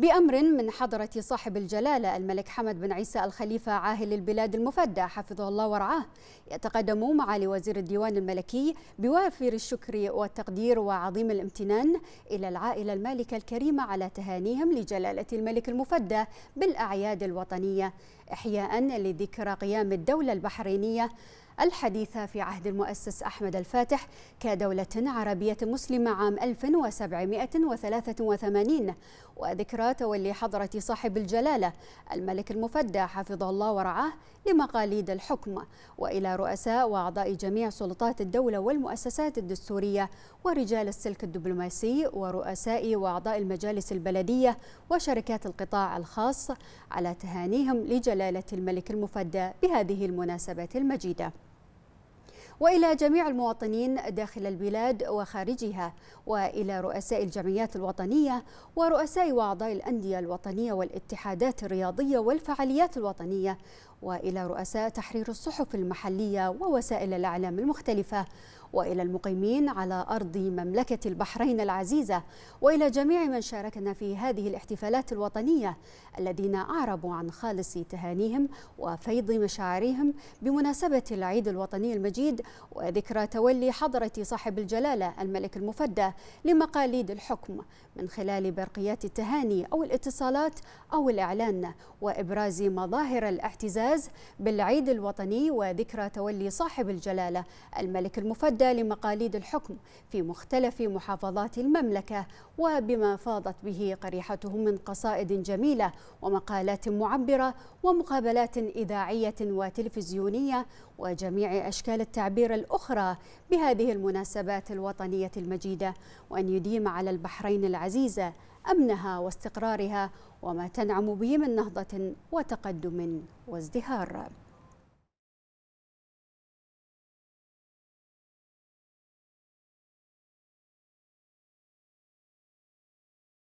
بأمر من حضرة صاحب الجلالة الملك حمد بن عيسى الخليفة عاهل البلاد المفدى حفظه الله ورعاه يتقدم معالي وزير الديوان الملكي بوافر الشكر والتقدير وعظيم الامتنان إلى العائلة المالكة الكريمة على تهانيهم لجلالة الملك المفدى بالأعياد الوطنية إحياء لذكرى قيام الدولة البحرينية الحديثة في عهد المؤسس أحمد الفاتح كدولة عربية مسلمة عام 1783 وذكرى تولي حضرة صاحب الجلالة الملك المفدى حفظه الله ورعاه لمقاليد الحكم وإلى رؤساء وأعضاء جميع سلطات الدولة والمؤسسات الدستورية ورجال السلك الدبلوماسي ورؤساء وأعضاء المجالس البلدية وشركات القطاع الخاص على تهانيهم لجلالة الملك المفدى بهذه المناسبة المجيدة والى جميع المواطنين داخل البلاد وخارجها والى رؤساء الجمعيات الوطنيه ورؤساء واعضاء الانديه الوطنيه والاتحادات الرياضيه والفعاليات الوطنيه والى رؤساء تحرير الصحف المحليه ووسائل الاعلام المختلفه والى المقيمين على ارض مملكه البحرين العزيزه والى جميع من شاركنا في هذه الاحتفالات الوطنيه الذين اعربوا عن خالص تهانيهم وفيض مشاعرهم بمناسبه العيد الوطني المجيد وذكرى تولي حضره صاحب الجلاله الملك المفدى لمقاليد الحكم من خلال برقيات التهاني او الاتصالات او الاعلان وابراز مظاهر الاعتزاز الإعجاز بالعيد الوطني وذكرى تولي صاحب الجلالة الملك المفدى لمقاليد الحكم في مختلف محافظات المملكة وبما فاضت به قريحته من قصائد جميلة ومقالات معبرة ومقابلات إذاعية وتلفزيونية وجميع أشكال التعبير الأخرى بهذه المناسبات الوطنية المجيدة وأن يديم على البحرين العزيزة امنها واستقرارها وما تنعم به من نهضه وتقدم وازدهار